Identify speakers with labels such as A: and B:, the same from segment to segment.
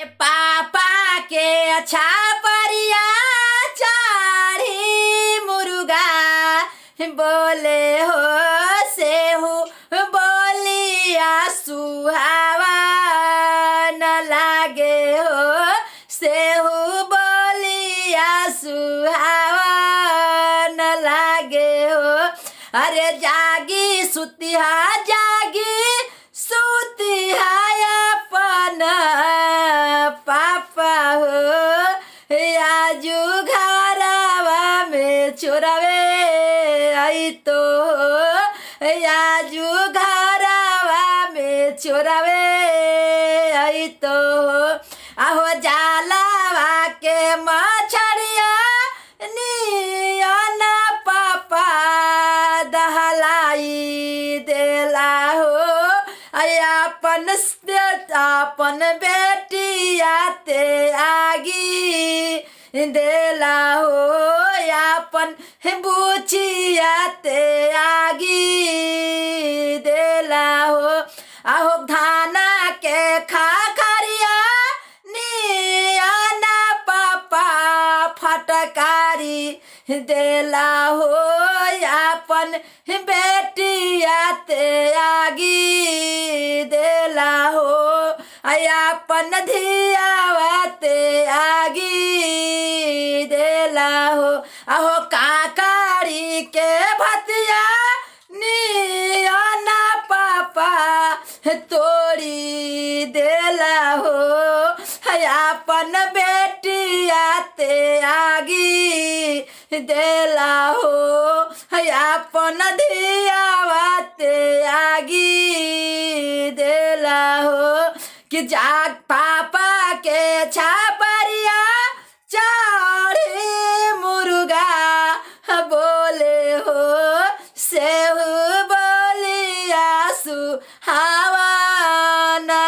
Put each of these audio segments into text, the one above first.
A: ए पापा के अच्छा परिया चारी मुर्गा बोले हो से हो बोलिया सुहावा न लागे हो से हो बोलिया सुहावा न लागे हो अरे जागी सुतिया जा तो आजू घरवा में छोरावे आई तो आहो जालावा के मछरिया नियन पापा दहलाई देला हो अपन अपन बेटिया ते आगी देला हो यापन ते आगी देला हो आहो धाना के खा खरिया नियाना पापा फटकारी देला हो यापन ते आगी देला हो पन धिया तोड़ी देला हो अपन बेटिया ते आगी देला हो अपन धियावा ते आगी देला हो कि जाग पापा के छापा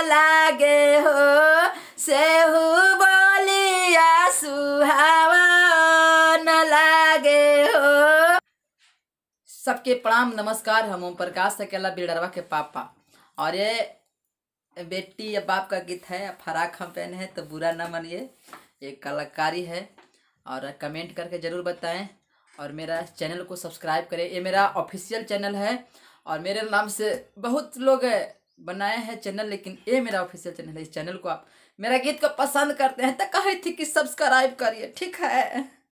A: लागे हो हु बोलिया सुहावन
B: लागे हो सबके प्रणाम नमस्कार हम ओम प्रकाश अकेला बिल्डरवा के पापा और ये बेटी या बाप का गीत है फराक हम पहने हैं तो बुरा ना मानिए ये कलाकारी है और कमेंट करके ज़रूर बताएं और मेरा चैनल को सब्सक्राइब करें ये मेरा ऑफिशियल चैनल है और मेरे नाम से बहुत लोग बनाया है चैनल लेकिन ये मेरा ऑफिशियल चैनल है इस चैनल को आप मेरा गीत को पसंद करते हैं तो कहे थी कि सब्सक्राइब करिए ठीक है